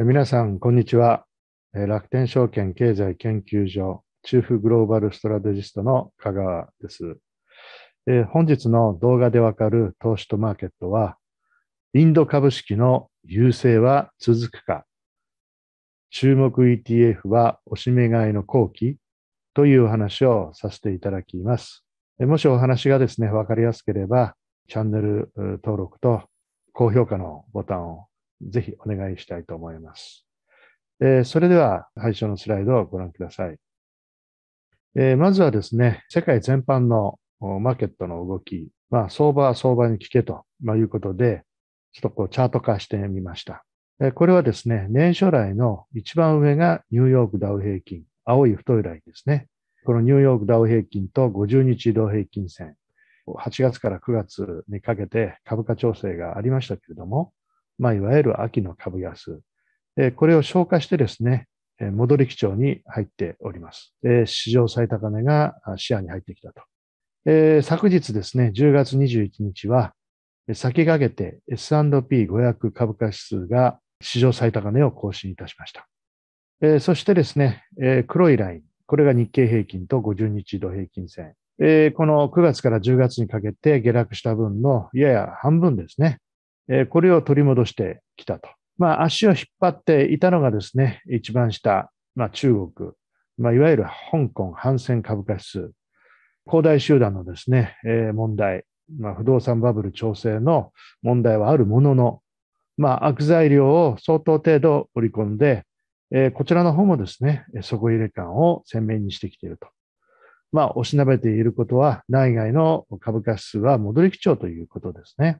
皆さん、こんにちは。楽天証券経済研究所、チーフグローバルストラテジストの香川です。本日の動画でわかる投資とマーケットは、インド株式の優勢は続くか、注目 ETF はおしめ買いの後期というお話をさせていただきます。もしお話がですね、わかりやすければ、チャンネル登録と高評価のボタンをぜひお願いしたいと思います。えー、それでは、最初のスライドをご覧ください。えー、まずはですね、世界全般のマーケットの動き、まあ、相場は相場に聞けと、まあ、いうことで、ちょっとこうチャート化してみました。えー、これはですね、年初来の一番上がニューヨークダウ平均、青い太いラインですね。このニューヨークダウ平均と50日移動平均線、8月から9月にかけて株価調整がありましたけれども、まあ、いわゆる秋の株安。これを消化してですね、戻り基調に入っております。史上最高値が視野に入ってきたと。えー、昨日ですね、10月21日は、先駆けて S&P500 株価指数が史上最高値を更新いたしました。えー、そしてですね、えー、黒いライン、これが日経平均と50日移動平均線。えー、この9月から10月にかけて下落した分のやや半分ですね、えこれを取り戻してきたと。まあ、足を引っ張っていたのがですね、一番下、まあ、中国、まあ、いわゆる香港反戦株価指数、恒大集団のですね、え問題、まあ、不動産バブル調整の問題はあるものの、まあ、悪材料を相当程度織り込んで、えこちらの方もですね、底入れ感を鮮明にしてきていると。まあ、おしなべていることは、内外の株価指数は戻り基調ということですね。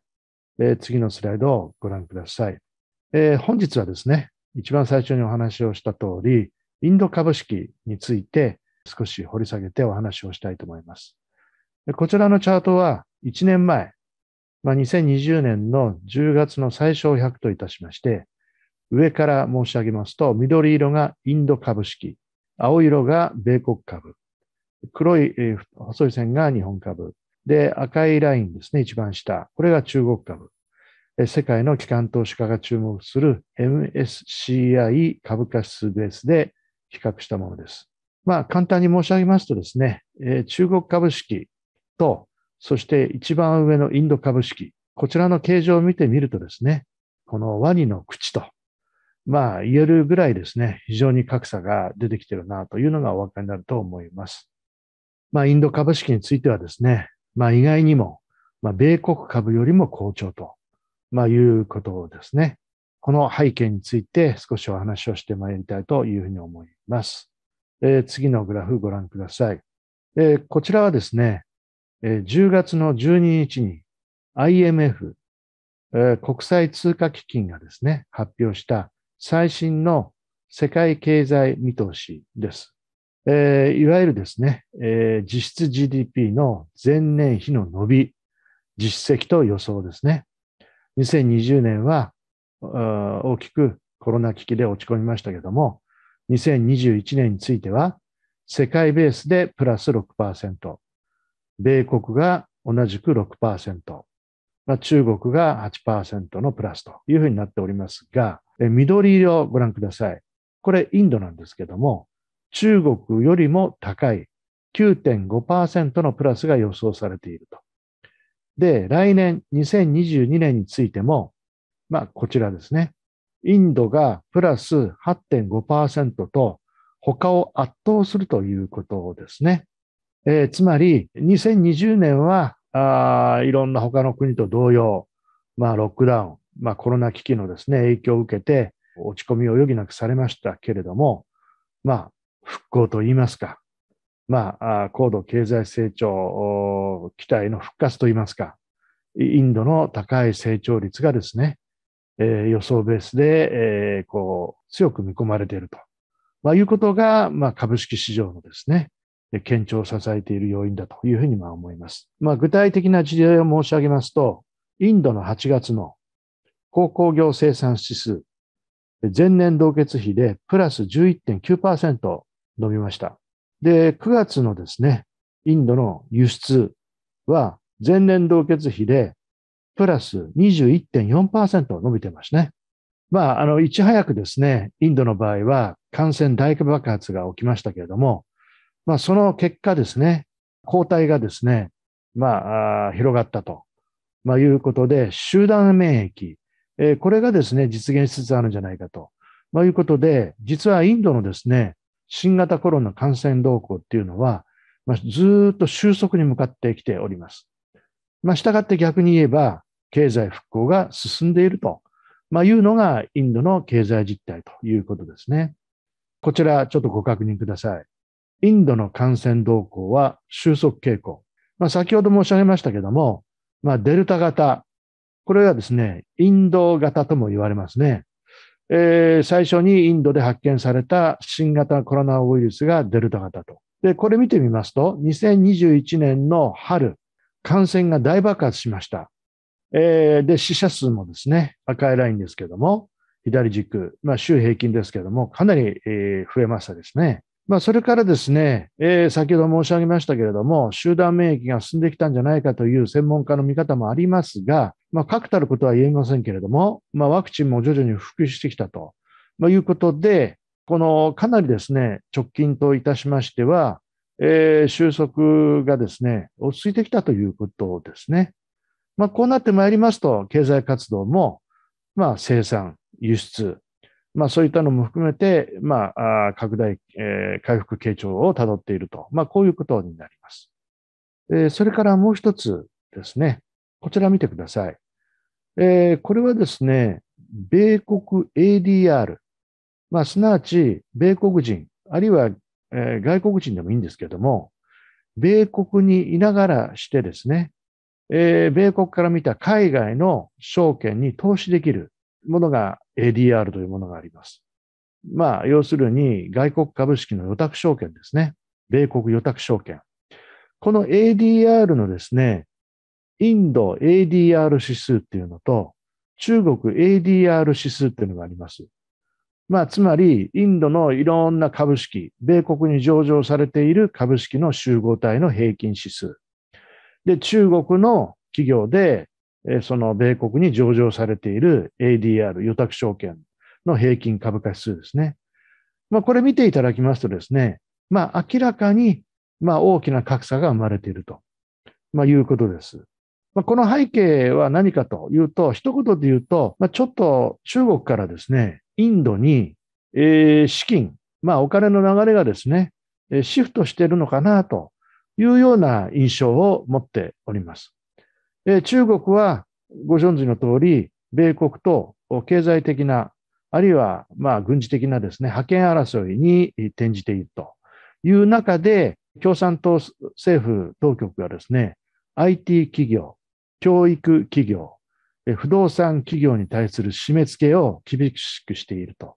えー、次のスライドをご覧ください。えー、本日はですね、一番最初にお話をした通り、インド株式について少し掘り下げてお話をしたいと思います。こちらのチャートは1年前、まあ、2020年の10月の最小100といたしまして、上から申し上げますと、緑色がインド株式、青色が米国株、黒い、えー、細い線が日本株、で、赤いラインですね、一番下。これが中国株。世界の機関投資家が注目する MSCI 株価指数ベースで比較したものです。まあ、簡単に申し上げますとですね、中国株式と、そして一番上のインド株式、こちらの形状を見てみるとですね、このワニの口と、まあ、言えるぐらいですね、非常に格差が出てきてるなというのがお分かりになると思います。まあ、インド株式についてはですね、まあ、意外にも、まあ、米国株よりも好調と、まあ、いうことですね。この背景について少しお話をしてまいりたいというふうに思います。えー、次のグラフご覧ください。えー、こちらはですね、えー、10月の12日に IMF、え国際通貨基金がですね、発表した最新の世界経済見通しです。えー、いわゆるですね、えー、実質 GDP の前年比の伸び、実績と予想ですね。2020年は大きくコロナ危機で落ち込みましたけども、2021年については、世界ベースでプラス6%、米国が同じく6%、まあ、中国が8%のプラスというふうになっておりますが、緑色をご覧ください。これインドなんですけども、中国よりも高い9.5%のプラスが予想されていると。で、来年2022年についても、まあこちらですね。インドがプラス8.5%と他を圧倒するということですね。えー、つまり2020年はあいろんな他の国と同様、まあロックダウン、まあコロナ危機のですね、影響を受けて落ち込みを余儀なくされましたけれども、まあ復興といいますか、まあ、高度経済成長期待の復活といいますか、インドの高い成長率がですね、えー、予想ベースで、えー、こう強く見込まれていると、まあ、いうことが、まあ、株式市場のですね、堅調を支えている要因だというふうにまあ思います。まあ、具体的な事例を申し上げますと、インドの8月の高工業生産指数、前年同月比でプラス11.9%伸びました。で、9月のですね、インドの輸出は前年同月比でプラス21.4%伸びてますね。まあ、あの、いち早くですね、インドの場合は感染大規模爆発が起きましたけれども、まあ、その結果ですね、抗体がですね、まあ、広がったと、まあ、いうことで、集団免疫、えー、これがですね、実現しつつあるんじゃないかと、まあ、いうことで、実はインドのですね、新型コロナ感染動向っていうのは、まあ、ずっと収束に向かってきております。まあ、したがって逆に言えば、経済復興が進んでいると、まあ、いうのがインドの経済実態ということですね。こちらちょっとご確認ください。インドの感染動向は収束傾向。まあ、先ほど申し上げましたけども、まあ、デルタ型。これはですね、インド型とも言われますね。えー、最初にインドで発見された新型コロナウイルスがデルタ型と。で、これ見てみますと、2021年の春、感染が大爆発しました。えー、で、死者数もですね、赤いラインですけども、左軸、まあ、週平均ですけども、かなり、えー、増えましたですね。まあ、それからですね、えー、先ほど申し上げましたけれども、集団免疫が進んできたんじゃないかという専門家の見方もありますが、まあ、確たることは言えませんけれども、まあ、ワクチンも徐々に復旧してきたと、まいうことで、このかなりですね、直近といたしましては、えー、収束がですね、落ち着いてきたということですね。まあ、こうなってまいりますと、経済活動も、まあ、生産、輸出、まあ、そういったのも含めて、まあ、拡大、えー、回復傾聴をたどっていると、まあ、こういうことになります。えそれからもう一つですね、こちら見てください。えこれはですね、米国 ADR、まあ、すなわち米国人、あるいは、え外国人でもいいんですけども、米国にいながらしてですね、え米国から見た海外の証券に投資できる、ものが ADR というものがあります。まあ、要するに外国株式の予託証券ですね。米国予託証券。この ADR のですね、インド ADR 指数っていうのと、中国 ADR 指数っていうのがあります。まあ、つまり、インドのいろんな株式、米国に上場されている株式の集合体の平均指数。で、中国の企業でその米国に上場されている ADR、予託証券の平均株価指数ですね。まあ、これ見ていただきますとですね、まあ、明らかに、まあ、大きな格差が生まれていると、まあ、いうことです。まあ、この背景は何かというと、一言で言うと、まあ、ちょっと中国からですね、インドに、えー、資金、まあ、お金の流れがですね、シフトしているのかなというような印象を持っております。え中国はご存知の通り、米国と経済的な、あるいはま軍事的なですね、覇権争いに転じているという中で、共産党政府当局がですね、IT 企業、教育企業、不動産企業に対する締め付けを厳しくしていると、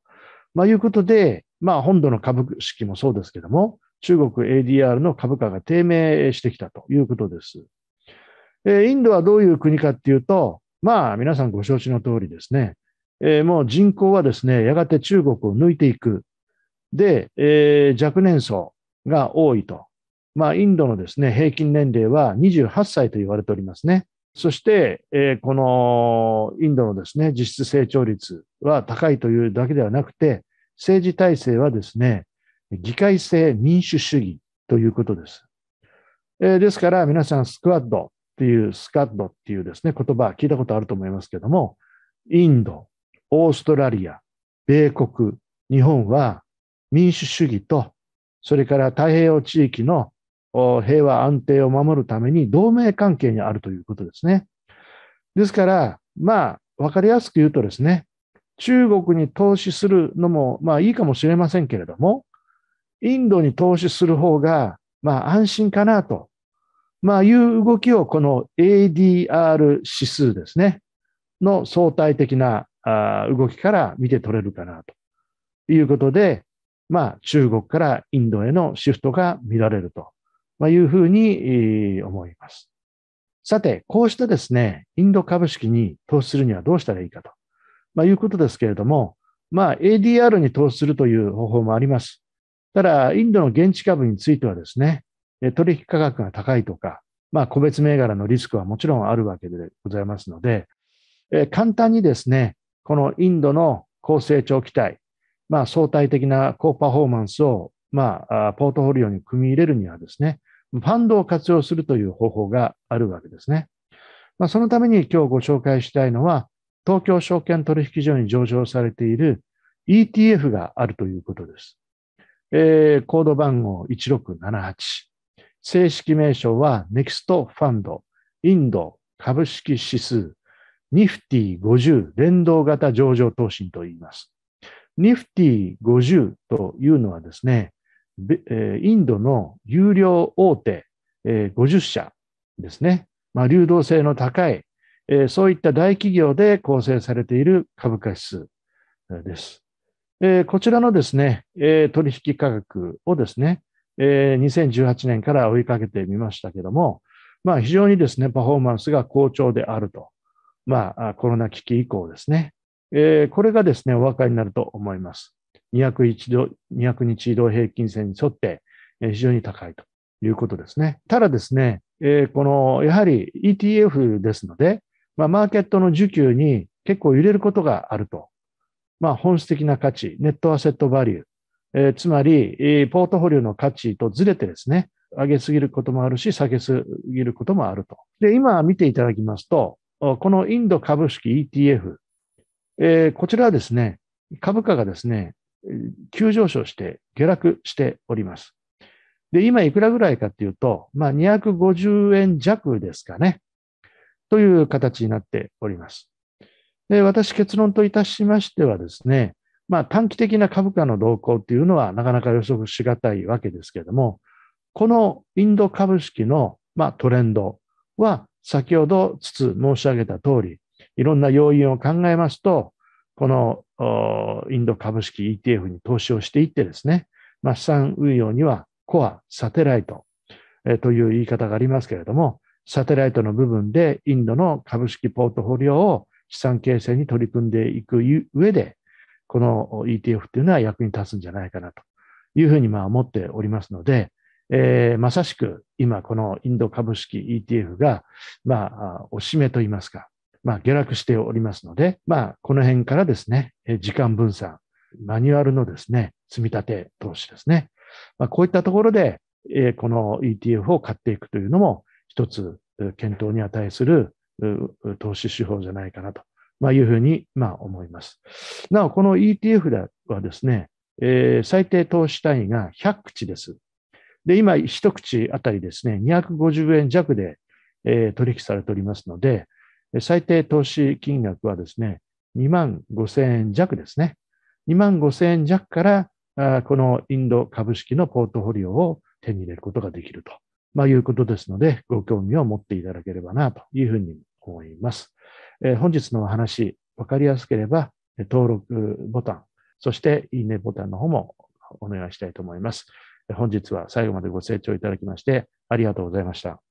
まあ、いうことで、まあ、本土の株式もそうですけども、中国 ADR の株価が低迷してきたということです。えインドはどういう国かっていうと、まあ、皆さんご承知の通りですね、えー、もう人口はですね、やがて中国を抜いていく。で、えー、若年層が多いと。まあ、インドのですね、平均年齢は28歳と言われておりますね。そして、えー、このインドのですね、実質成長率は高いというだけではなくて、政治体制はですね、議会制民主主義ということです。えー、ですから、皆さん、スクワッド、っていうスカッドっていうですね、言葉聞いたことあると思いますけども、インド、オーストラリア、米国、日本は民主主義と、それから太平洋地域の平和安定を守るために同盟関係にあるということですね。ですから、まあ、わかりやすく言うとですね、中国に投資するのも、まあいいかもしれませんけれども、インドに投資する方が、まあ安心かなとまあ、いう動きをこの ADR 指数ですね、の相対的な動きから見て取れるかなということで、まあ、中国からインドへのシフトが見られるというふうに思います。さて、こうしてですね、インド株式に投資するにはどうしたらいいかと、まあ、いうことですけれども、まあ、ADR に投資するという方法もあります。ただ、インドの現地株についてはですね、取引価格が高いとか、まあ、個別銘柄のリスクはもちろんあるわけでございますので、え簡単にですね、このインドの高成長期待、まあ、相対的な高パフォーマンスを、まあ、ポートフォリオに組み入れるにはですね、ファンドを活用するという方法があるわけですね。まあ、そのために今日ご紹介したいのは、東京証券取引所に上場されている ETF があるということです。えー、コード番号1678。正式名称は NEXT ファンド、インド株式指数、ニフティ50連動型上場投資と言います。ニフティ50というのはですね、インドの有料大手50社ですね、まあ、流動性の高い、そういった大企業で構成されている株価指数です。こちらのですね、取引価格をですね、えー、2018年から追いかけてみましたけども、まあ非常にですね、パフォーマンスが好調であると。まあコロナ危機以降ですね。えー、これがですね、お分かりになると思います。201度、200日移動平均線に沿って、えー、非常に高いということですね。ただですね、えー、この、やはり ETF ですので、まあマーケットの需給に結構揺れることがあると。まあ本質的な価値、ネットアセットバリュー、えつまり、ポートフォリオの価値とずれてですね、上げすぎることもあるし、下げすぎることもあると。で、今見ていただきますと、このインド株式 ETF、えこちらはですね、株価がですね、急上昇して下落しております。で、今いくらぐらいかっていうと、まあ、250円弱ですかね。という形になっております。で私、結論といたしましてはですね、まあ、短期的な株価の動向っていうのはなかなか予測しがたいわけですけれども、このインド株式の、まあ、トレンドは先ほどつつ申し上げた通り、いろんな要因を考えますと、このインド株式 ETF に投資をしていってですね、まあ、資産運用にはコア、サテライト、えという言い方がありますけれども、サテライトの部分でインドの株式ポートフォリオを資産形成に取り組んでいく上で、この ETF っていうのは役に立つんじゃないかなというふうにまあ思っておりますので、えー、まさしく今このインド株式 ETF が、まあ、おしめといいますか、まあ、下落しておりますので、まあ、この辺からですね、時間分散、マニュアルのですね、積み立て投資ですね。まあ、こういったところで、えー、この ETF を買っていくというのも、一つ検討に値する投資手法じゃないかなとまあ、いうふうに、まあ、思います。なお、この ETF はですね、えー、最低投資単位が100口です。で、今、一口あたりですね、250円弱で、えー、取引されておりますので、最低投資金額はですね、2万5千円弱ですね。2万5千円弱から、このインド株式のポートフォリオを手に入れることができると、まあ、いうことですので、ご興味を持っていただければなというふうに思います。えー、本日の話、わかりやすければ、登録ボタン、そしていいねボタンの方もお願いしたいと思います。本日は最後までご清聴いただきまして、ありがとうございました。